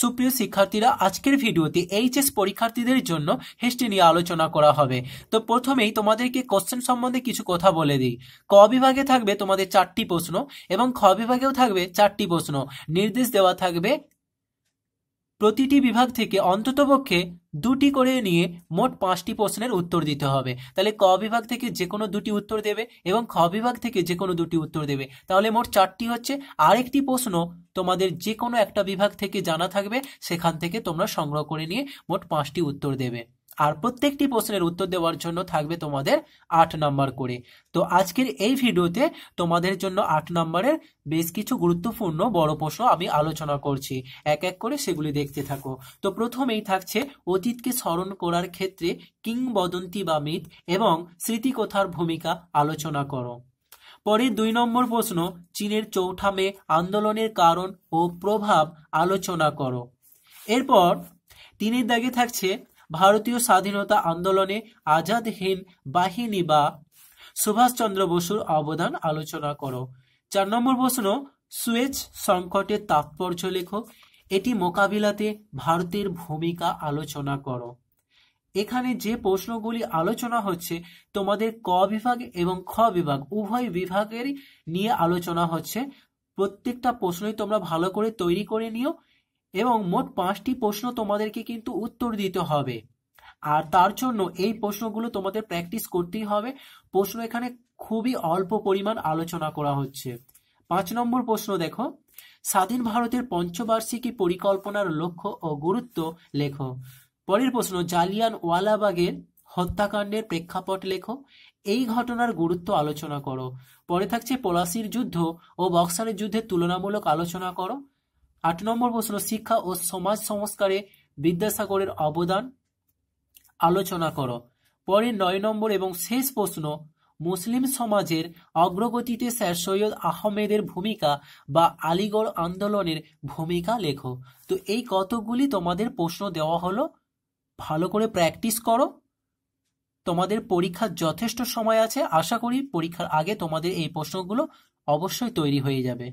সুপ্রিয় শিক্ষার্থীরা আজকের ভিডিওতে এইচএস পরীক্ষার্থীদের জন্য হিস্ট্রি নিয়ে আলোচনা করা হবে তো প্রথমেই তোমাদেরকে কোশ্চেন সম্বন্ধে কিছু কথা বলে দিই ক বিভাগে থাকবে তোমাদের চারটি প্রশ্ন এবং খ বিভাগেও থাকবে চারটি প্রশ্ন নির্দেশ দেওয়া থাকবে প্রতিটি বিভাগ থেকে অন্ততপক্ষে দুটি করে নিয়ে মোট পাঁচটি প্রশ্নের উত্তর দিতে হবে তাহলে ক বিভাগ থেকে যে কোনো দুটি উত্তর দেবে এবং খ বিভাগ থেকে যে কোনো দুটি উত্তর দেবে তাহলে মোট চারটি হচ্ছে আরেকটি প্রশ্ন তোমাদের যে কোনো একটা বিভাগ থেকে জানা থাকবে সেখান থেকে তোমরা সংগ্রহ করে নিয়ে মোট পাঁচটি উত্তর দেবে আর প্রত্যেকটি প্রশ্নের উত্তর দেওয়ার জন্য থাকবে তোমাদের আট নম্বর করে তো আজকের এই ভিডিওতে তোমাদের জন্য আট নম্বরের বেশ কিছু গুরুত্বপূর্ণ বড় প্রশ্ন আমি আলোচনা করছি এক এক করে সেগুলি দেখতে থাকো তো প্রথমেই থাকছে অতীতকে স্মরণ করার ক্ষেত্রে কিংবদন্তি বা মিথ এবং স্মৃতিকথার ভূমিকা আলোচনা করো পরে দুই নম্বর প্রশ্ন চীনের চৌঠা মে আন্দোলনের কারণ ও প্রভাব আলোচনা করো এরপর তিনের দাগে থাকছে ভারতীয় স্বাধীনতা আন্দোলনে আজাদ হিন্দ বাহিনী বা সুভাষচন্দ্র বসুর অবদান আলোচনা করো চার নম্বর প্রশ্ন সুয়েজ সংকটের তাৎপর্য লেখো এটি মোকাবিলাতে ভারতের ভূমিকা আলোচনা করো এখানে যে প্রশ্নগুলি আলোচনা হচ্ছে তোমাদের ক বিভাগ এবং খ বিভাগ উভয় বিভাগের নিয়ে আলোচনা হচ্ছে প্রত্যেকটা প্রশ্নই তোমরা ভালো করে তৈরি করে নিও এবং মোট পাঁচটি প্রশ্ন তোমাদেরকে কিন্তু উত্তর দিতে হবে আর তার জন্য এই প্রশ্নগুলো তোমাদের প্র্যাকটিস করতেই হবে প্রশ্ন এখানে খুবই অল্প পরিমাণ আলোচনা করা হচ্ছে পাঁচ নম্বর প্রশ্ন দেখো স্বাধীন ভারতের পঞ্চবার্ষিকী পরিকল্পনার লক্ষ্য ও গুরুত্ব লেখো পরের প্রশ্ন জালিয়ান ওয়ালাবাগের হত্যাকাণ্ডের প্রেক্ষাপট লেখো এই ঘটনার গুরুত্ব আলোচনা করো পরে থাকছে পলাশির যুদ্ধ ও বক্সারের যুদ্ধের তুলনামূলক আলোচনা করো আট নম্বর প্রশ্ন শিক্ষা ও সমাজ সংস্কারে বিদ্যাসাগরের অবদান আলোচনা করো পরে নয় নম্বর এবং শেষ প্রশ্ন মুসলিম সমাজের অগ্রগতিতে স্যার সৈয়দ আহমেদের ভূমিকা বা আলিগড় আন্দোলনের ভূমিকা লেখো তো এই কতগুলি তোমাদের প্রশ্ন দেওয়া হলো ভালো করে প্র্যাকটিস করো তোমাদের পরীক্ষার যথেষ্ট সময় আছে আশা করি পরীক্ষার আগে তোমাদের এই প্রশ্নগুলো অবশ্যই তৈরি হয়ে যাবে